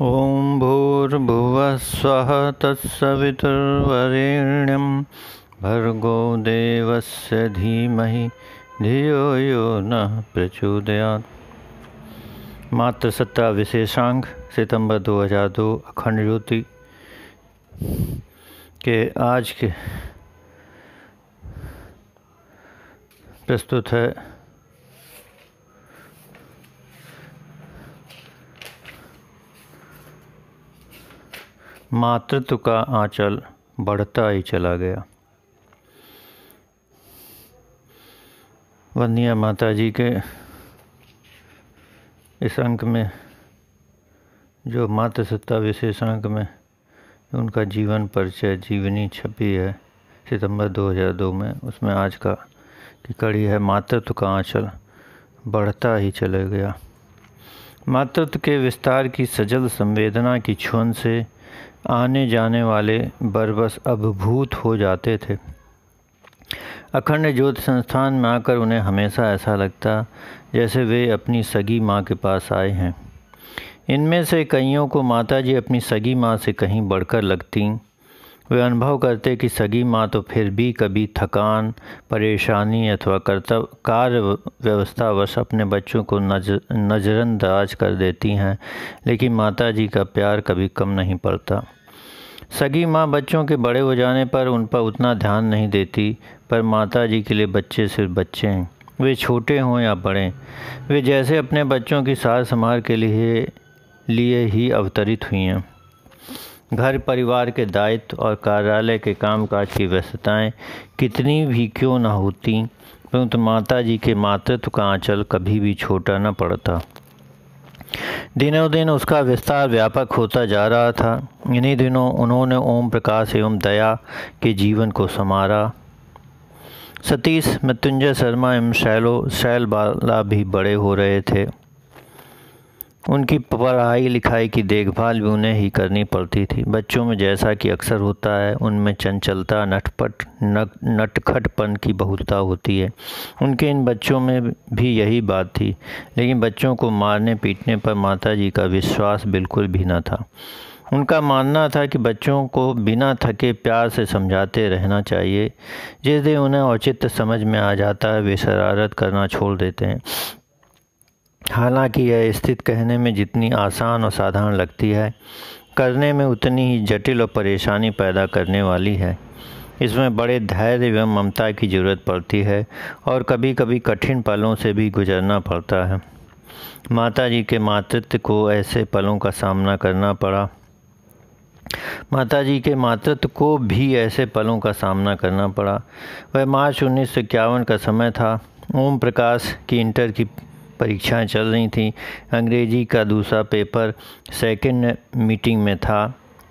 ॐ भूर्भुवः स्वः तत्सवितुर्वरेण्यं भर्गो देवस्य धीमहि धियो यो नः प्रचोदयात् मात्र सत्ता विशेषांक सितंबर 2002 अखंड ज्योति के आज के प्रस्तुत है मातृत्व का आंचल बढ़ता ही चला गया वंदिया माता जी के इस अंक में जो मातृसत्ता अंक में उनका जीवन परिचय जीवनी छपी है सितंबर 2002 में उसमें आज का की कड़ी है मातृत्व का आंचल बढ़ता ही चले गया मातृत्व के विस्तार की सजल संवेदना की छुन से आने जाने वाले बरबस अभिभूत हो जाते थे अखंड ज्योति संस्थान में आकर उन्हें हमेशा ऐसा लगता जैसे वे अपनी सगी माँ के पास आए हैं इनमें से कईयों को माताजी अपनी सगी माँ से कहीं बढ़कर लगतीं वे अनुभव करते कि सगी माँ तो फिर भी कभी थकान परेशानी अथवा कर्तव्य कार्य व्यवस्थावश अपने बच्चों को नजर नज़रअंदाज कर देती हैं लेकिन माता जी का प्यार कभी कम नहीं पड़ता सगी माँ बच्चों के बड़े हो जाने पर उन पर उतना ध्यान नहीं देती पर माता जी के लिए बच्चे सिर्फ बच्चे हैं वे छोटे हों या बड़े वे जैसे अपने बच्चों की सार संभाल के लिए लिए ही अवतरित हुई हैं घर परिवार के दायित्व और कार्यालय के कामकाज की व्यस्तताएँ कितनी भी क्यों न होती परंतु माता जी के मातृत्व का आंचल कभी भी छोटा न पड़ता दिनों दिन उसका विस्तार व्यापक होता जा रहा था इन्हीं दिनों उन्होंने ओम प्रकाश एवं दया के जीवन को संवारा सतीश मृत्युंजय शर्मा एवं शैलो शैल बाला भी बड़े हो रहे थे उनकी पढ़ाई लिखाई की देखभाल भी उन्हें ही करनी पड़ती थी बच्चों में जैसा कि अक्सर होता है उनमें चंचलता नटपट नटखटपन की बहुलता होती है उनके इन बच्चों में भी यही बात थी लेकिन बच्चों को मारने पीटने पर माता जी का विश्वास बिल्कुल भी न था उनका मानना था कि बच्चों को बिना थके प्यार से समझाते रहना चाहिए जिस दिन उन्हें औचित्य समझ में आ जाता है वे शरारत करना छोड़ देते हैं हालांकि यह स्थित कहने में जितनी आसान और साधारण लगती है करने में उतनी ही जटिल और परेशानी पैदा करने वाली है इसमें बड़े धैर्य एवं ममता की ज़रूरत पड़ती है और कभी कभी कठिन पलों से भी गुजरना पड़ता है माता जी के मातृत्व को ऐसे पलों का सामना करना पड़ा माता जी के मातृत्व को भी ऐसे पलों का सामना करना पड़ा वह मार्च उन्नीस का समय था ओम प्रकाश की इंटर की परीक्षाएं चल रही थी अंग्रेजी का दूसरा पेपर सेकंड मीटिंग में था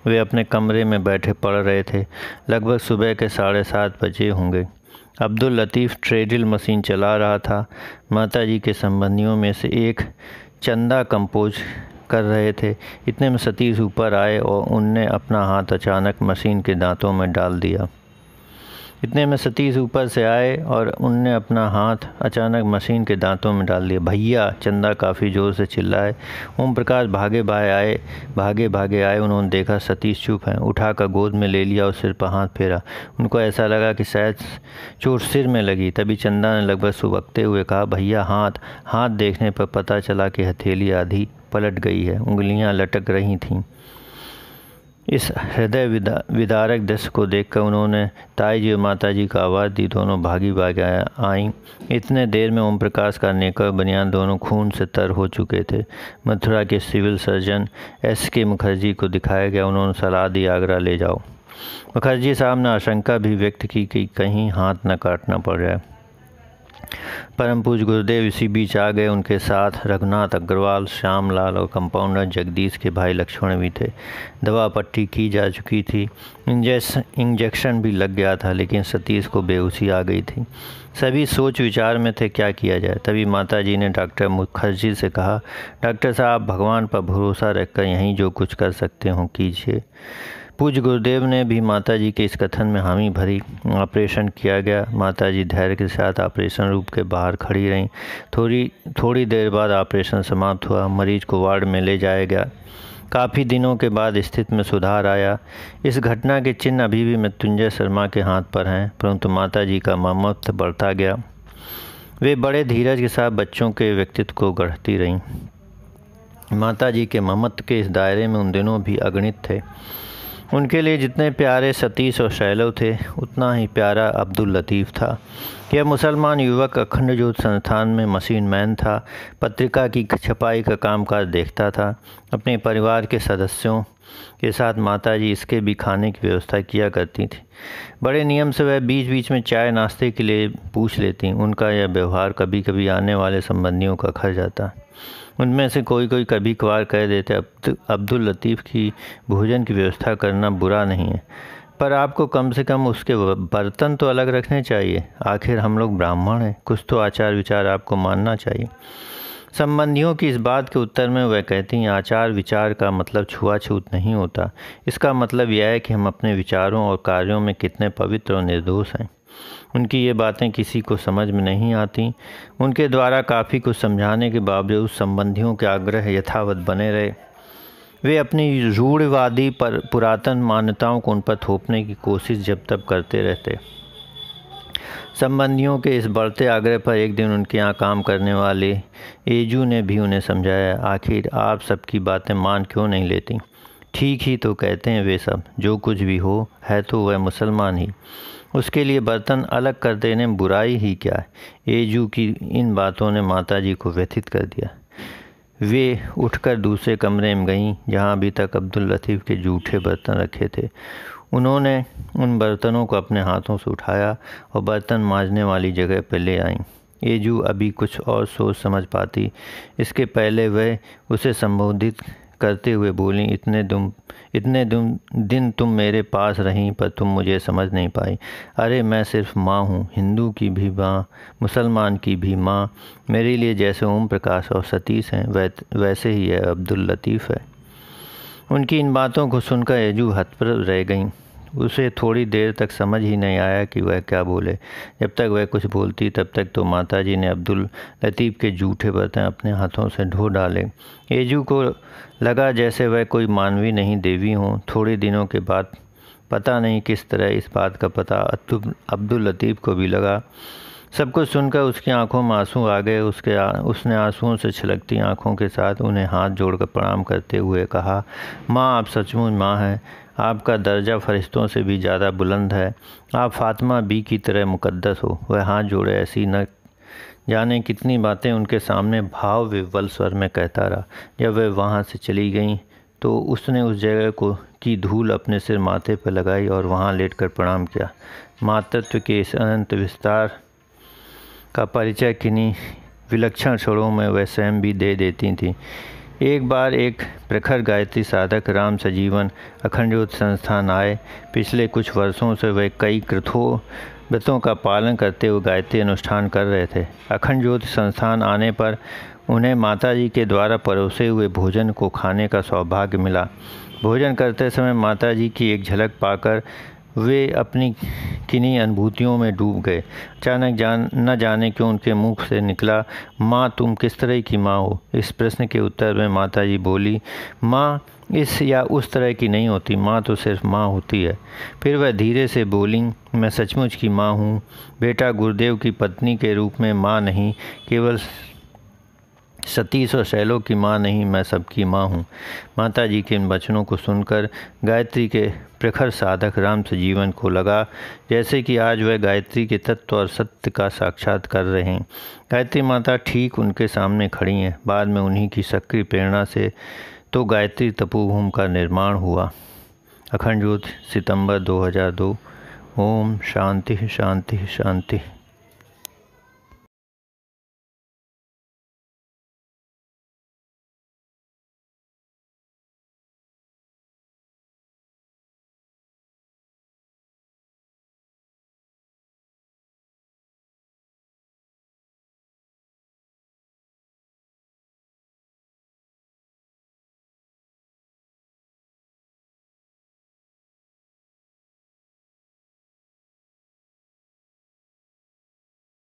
वे अपने कमरे में बैठे पढ़ रहे थे लगभग सुबह के साढ़े सात बजे होंगे अब्दुल लतीफ़ ट्रेडिल मशीन चला रहा था माता जी के संबंधियों में से एक चंदा कंपोज कर रहे थे इतने में सतीश ऊपर आए और उनने अपना हाथ अचानक मशीन के दांतों में डाल दिया इतने में सतीश ऊपर से आए और उनने अपना हाथ अचानक मशीन के दांतों में डाल दिया भैया चंदा काफ़ी ज़ोर से चिल्लाए ओम प्रकाश भागे भाए आए भागे भागे आए उन्होंने देखा सतीश चुप हैं उठा कर गोद में ले लिया और सिर पर हाथ फेरा उनको ऐसा लगा कि शायद चोट सिर में लगी तभी चंदा ने लगभग सुबकते हुए कहा भैया हाथ हाथ देखने पर पता चला कि हथेली आधी पलट गई है उंगलियाँ लटक रही थीं इस हृदय विदा, विदारक दृश्य को देखकर उन्होंने ताई जी और माता जी का आवाज़ दी दोनों भागी भागी आईं इतने देर में ओम प्रकाश का नेकर बनियान दोनों खून से तर हो चुके थे मथुरा के सिविल सर्जन एस के मुखर्जी को दिखाया गया उन्होंने सलाह दी आगरा ले जाओ मुखर्जी साहब ने आशंका भी व्यक्त की कि कहीं हाथ न काटना पड़ जाए परम पूज गुरुदेव इसी बीच आ गए उनके साथ रघुनाथ अग्रवाल श्याम लाल और कंपाउंडर जगदीश के भाई लक्ष्मण भी थे दवा पट्टी की जा चुकी थी इंजेस इंजेक्शन भी लग गया था लेकिन सतीश को बेहोशी आ गई थी सभी सोच विचार में थे क्या किया जाए तभी माता जी ने डॉक्टर मुखर्जी से कहा डॉक्टर साहब भगवान पर भरोसा रखकर यहीं जो कुछ कर सकते हों कीजिए पूज्य गुरुदेव ने भी माता जी के इस कथन में हामी भरी ऑपरेशन किया गया माता जी धैर्य के साथ ऑपरेशन रूप के बाहर खड़ी रहीं थोड़ी थोड़ी देर बाद ऑपरेशन समाप्त हुआ मरीज को वार्ड में ले जाया गया काफ़ी दिनों के बाद स्थिति में सुधार आया इस घटना के चिन्ह अभी भी मृत्युंजय शर्मा के हाथ पर हैं परंतु माता जी का मामत्व बढ़ता गया वे बड़े धीरज के साथ बच्चों के व्यक्तित्व को गढ़ती रहीं माता जी के ममत्व के इस दायरे में उन दिनों भी अगणित थे उनके लिए जितने प्यारे सतीश और शैलव थे उतना ही प्यारा अब्दुल लतीफ़ था यह मुसलमान युवक अखंड जोत संस्थान में मशीन मैन था पत्रिका की छपाई का कामकाज देखता था अपने परिवार के सदस्यों के साथ माता जी इसके भी खाने की व्यवस्था किया करती थी बड़े नियम से वह बीच बीच में चाय नाश्ते के लिए पूछ लेती उनका यह व्यवहार कभी कभी आने वाले संबंधियों का खा जाता उनमें से कोई कोई कभी कभार कह देते अब्दुल लतीफ़ की भोजन की व्यवस्था करना बुरा नहीं है पर आपको कम से कम उसके बर्तन तो अलग रखने चाहिए आखिर हम लोग ब्राह्मण हैं कुछ तो आचार विचार आपको मानना चाहिए संबंधियों की इस बात के उत्तर में वह कहती हैं आचार विचार का मतलब छुआछूत नहीं होता इसका मतलब यह है कि हम अपने विचारों और कार्यों में कितने पवित्र और निर्दोष हैं उनकी ये बातें किसी को समझ में नहीं आती उनके द्वारा काफ़ी कुछ समझाने के बावजूद संबंधियों के आग्रह यथावत बने रहे वे अपनी रूढ़वादी पर पुरातन मान्यताओं को उन पर थोपने की कोशिश जब तब करते रहते संबंधियों के इस बढ़ते आग्रह पर एक दिन उनके यहाँ काम करने वाले एजू ने भी उन्हें समझाया आखिर आप सबकी बातें मान क्यों नहीं लेती ठीक ही तो कहते हैं वे सब जो कुछ भी हो है तो वह मुसलमान ही उसके लिए बर्तन अलग कर देने बुराई ही क्या है एजू की इन बातों ने माताजी को व्यथित कर दिया वे उठकर दूसरे कमरे में गईं जहां अभी तक अब्दुल लतीफ़ के जूठे बर्तन रखे थे उन्होंने उन बर्तनों को अपने हाथों से उठाया और बर्तन मांजने वाली जगह पर ले आईं एजू अभी कुछ और सोच समझ पाती इसके पहले वह उसे संबोधित करते हुए बोली इतने दुम इतने दुम दिन तुम मेरे पास रहीं पर तुम मुझे समझ नहीं पाई अरे मैं सिर्फ माँ हूँ हिंदू की भी माँ मुसलमान की भी माँ मेरे लिए जैसे ओम प्रकाश और सतीश हैं वै, वैसे ही यह अब्दुल लतीफ़ है उनकी इन बातों को सुनकर हथ पर रह गईं उसे थोड़ी देर तक समझ ही नहीं आया कि वह क्या बोले जब तक वह कुछ बोलती तब तक तो माता जी ने अब्दुल लतीफ़ के जूठे बर्तन अपने हाथों से ढो डाले एजू को लगा जैसे वह कोई मानवी नहीं देवी हों थोड़े दिनों के बाद पता नहीं किस तरह इस बात का पता अब्दुल लतीफ़ को भी लगा सब कुछ सुनकर उसकी आंखों में आंसू आ गए उसके आ, उसने आंसुओं से छलकती आंखों के साथ उन्हें हाथ जोड़कर प्रणाम करते हुए कहा माँ आप सचमुच माँ हैं आपका दर्जा फरिश्तों से भी ज़्यादा बुलंद है आप फातिमा बी की तरह मुकद्दस हो वह हाथ जोड़े ऐसी न जाने कितनी बातें उनके सामने भाव विवल स्वर में कहता रहा जब वह वहाँ से चली गई तो उसने उस जगह को की धूल अपने सिर माथे पर लगाई और वहाँ लेटकर प्रणाम किया मातृत्व के इस अनंत विस्तार का परिचय किन्हीं विलक्षण स्वरों में वह स्वयं भी दे देती थी एक बार एक प्रखर गायत्री साधक राम सजीवन अखंड संस्थान आए पिछले कुछ वर्षों से वे कई कृथो व्रतों का पालन करते हुए गायत्री अनुष्ठान कर रहे थे अखंड ज्योति संस्थान आने पर उन्हें माता जी के द्वारा परोसे हुए भोजन को खाने का सौभाग्य मिला भोजन करते समय माता जी की एक झलक पाकर वे अपनी किन्हीं अनुभूतियों में डूब गए अचानक जान न जाने क्यों उनके मुख से निकला माँ तुम किस तरह की माँ हो इस प्रश्न के उत्तर में माता जी बोली माँ इस या उस तरह की नहीं होती माँ तो सिर्फ माँ होती है फिर वह धीरे से बोली मैं सचमुच की माँ हूँ बेटा गुरुदेव की पत्नी के रूप में माँ नहीं केवल सतीश और शैलो की माँ नहीं मैं सबकी माँ हूँ माता जी के इन वचनों को सुनकर गायत्री के प्रखर साधक राम से जीवन को लगा जैसे कि आज वह गायत्री के तत्व और सत्य का साक्षात कर रहे हैं गायत्री माता ठीक उनके सामने खड़ी हैं बाद में उन्हीं की सक्रिय प्रेरणा से तो गायत्री तपोभूम का निर्माण हुआ अखंड ज्योत सितंबर 2002 ओम शांति शांति शांति